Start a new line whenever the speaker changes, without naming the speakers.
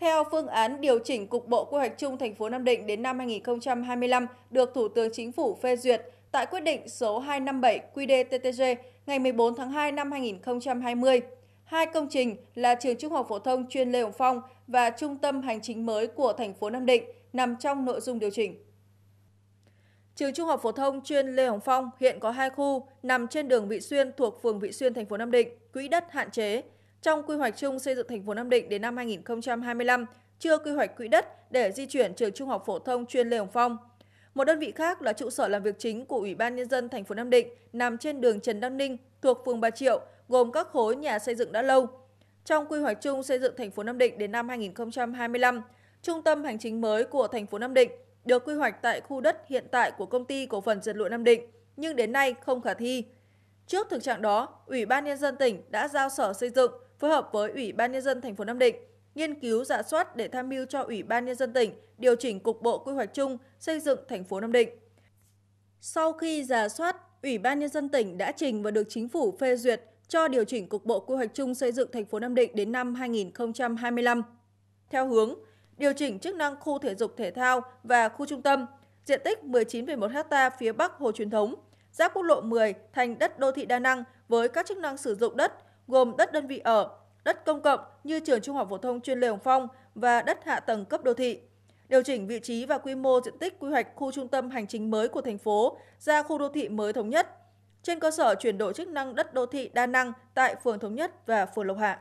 Theo phương án điều chỉnh cục bộ quy hoạch chung thành phố Nam Định đến năm 2025 được Thủ tướng Chính phủ phê duyệt tại quyết định số 257 QĐ-TTG ngày 14 tháng 2 năm 2020. Hai công trình là trường Trung học phổ thông chuyên Lê Hồng Phong và trung tâm hành chính mới của thành phố Nam Định nằm trong nội dung điều chỉnh. Trường Trung học phổ thông chuyên Lê Hồng Phong hiện có hai khu nằm trên đường Vị Xuyên thuộc phường Vị Xuyên thành phố Nam Định, quỹ đất hạn chế. Trong quy hoạch chung xây dựng thành phố Nam Định đến năm 2025, chưa quy hoạch quỹ đất để di chuyển trường trung học phổ thông chuyên Lê Hồng Phong. Một đơn vị khác là trụ sở làm việc chính của Ủy ban nhân dân thành phố Nam Định nằm trên đường Trần Đăng Ninh thuộc phường Bà Triệu, gồm các khối nhà xây dựng đã lâu. Trong quy hoạch chung xây dựng thành phố Nam Định đến năm 2025, trung tâm hành chính mới của thành phố Nam Định được quy hoạch tại khu đất hiện tại của công ty cổ phần dệt lụa Nam Định, nhưng đến nay không khả thi. Trước thực trạng đó, Ủy ban nhân dân tỉnh đã giao Sở Xây dựng phối hợp với Ủy ban nhân dân thành phố Nam Định nghiên cứu giả soát để tham mưu cho Ủy ban nhân dân tỉnh điều chỉnh cục bộ quy hoạch chung xây dựng thành phố Nam Định. Sau khi giả soát, Ủy ban nhân dân tỉnh đã trình và được chính phủ phê duyệt cho điều chỉnh cục bộ quy hoạch chung xây dựng thành phố Nam Định đến năm 2025. Theo hướng, điều chỉnh chức năng khu thể dục thể thao và khu trung tâm, diện tích 19,1 ha phía Bắc Hồ Truyền Thống, giáp quốc lộ 10 thành đất đô thị đa năng với các chức năng sử dụng đất gồm đất đơn vị ở, đất công cộng như trường trung học phổ thông chuyên Lê Hồng Phong và đất hạ tầng cấp đô thị. Điều chỉnh vị trí và quy mô diện tích quy hoạch khu trung tâm hành chính mới của thành phố ra khu đô thị mới thống nhất, trên cơ sở chuyển đổi chức năng đất đô thị đa năng tại phường Thống Nhất và phường Lộc Hạ.